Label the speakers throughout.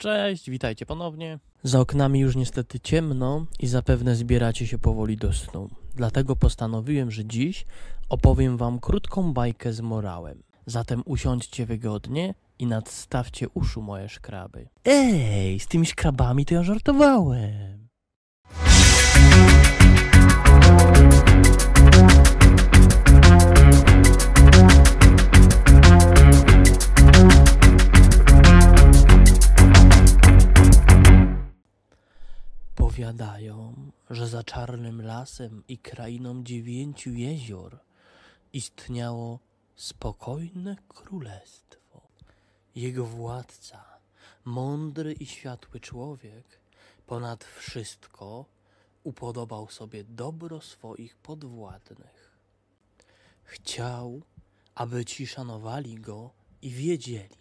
Speaker 1: Cześć, witajcie ponownie. Za oknami już niestety ciemno i zapewne zbieracie się powoli do snu. Dlatego postanowiłem, że dziś opowiem wam krótką bajkę z morałem. Zatem usiądźcie wygodnie i nadstawcie uszu moje szkraby. Ej, z tymi szkrabami to ja żartowałem. że za czarnym lasem i krainą dziewięciu jezior istniało spokojne królestwo. Jego władca, mądry i światły człowiek, ponad wszystko upodobał sobie dobro swoich podwładnych. Chciał, aby ci szanowali go i wiedzieli,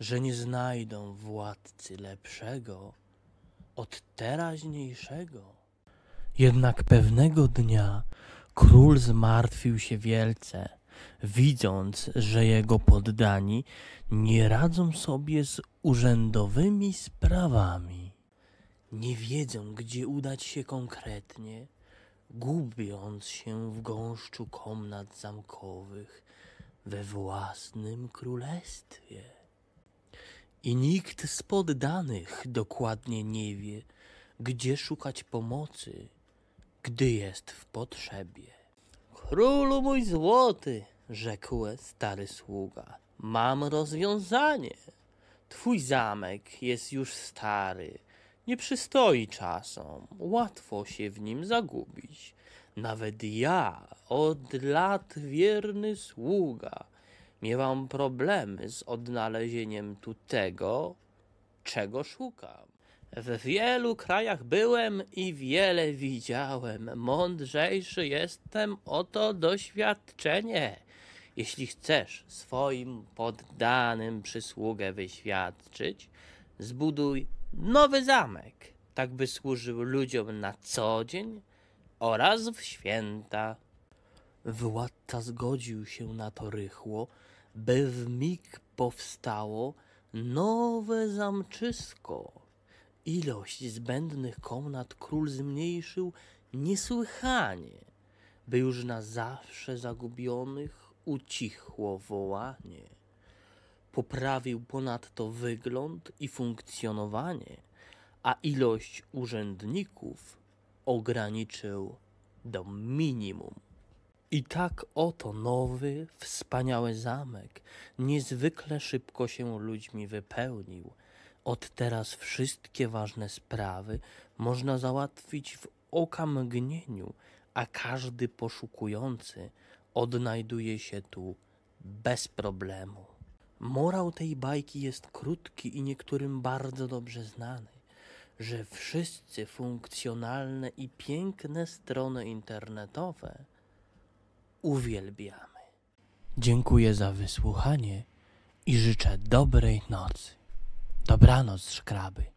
Speaker 1: że nie znajdą władcy lepszego od teraźniejszego. Jednak pewnego dnia król zmartwił się wielce, widząc, że jego poddani nie radzą sobie z urzędowymi sprawami. Nie wiedzą, gdzie udać się konkretnie, gubiąc się w gąszczu komnat zamkowych we własnym królestwie. I nikt z poddanych dokładnie nie wie, gdzie szukać pomocy, gdy jest w potrzebie. Królu mój złoty, rzekł stary sługa, mam rozwiązanie. Twój zamek jest już stary, nie przystoi czasom, łatwo się w nim zagubić. Nawet ja, od lat wierny sługa, Miewam problemy z odnalezieniem tu tego, czego szukam. W wielu krajach byłem i wiele widziałem. Mądrzejszy jestem, o to doświadczenie. Jeśli chcesz swoim poddanym przysługę wyświadczyć, zbuduj nowy zamek, tak by służył ludziom na co dzień oraz w święta. Władca zgodził się na to rychło, by w mig powstało nowe zamczysko. Ilość zbędnych komnat król zmniejszył niesłychanie, by już na zawsze zagubionych ucichło wołanie. Poprawił ponadto wygląd i funkcjonowanie, a ilość urzędników ograniczył do minimum. I tak oto nowy, wspaniały zamek niezwykle szybko się ludźmi wypełnił. Od teraz wszystkie ważne sprawy można załatwić w okamgnieniu, a każdy poszukujący odnajduje się tu bez problemu. Morał tej bajki jest krótki i niektórym bardzo dobrze znany, że wszyscy funkcjonalne i piękne strony internetowe uwielbiamy. Dziękuję za wysłuchanie i życzę dobrej nocy. Dobranoc, szkraby.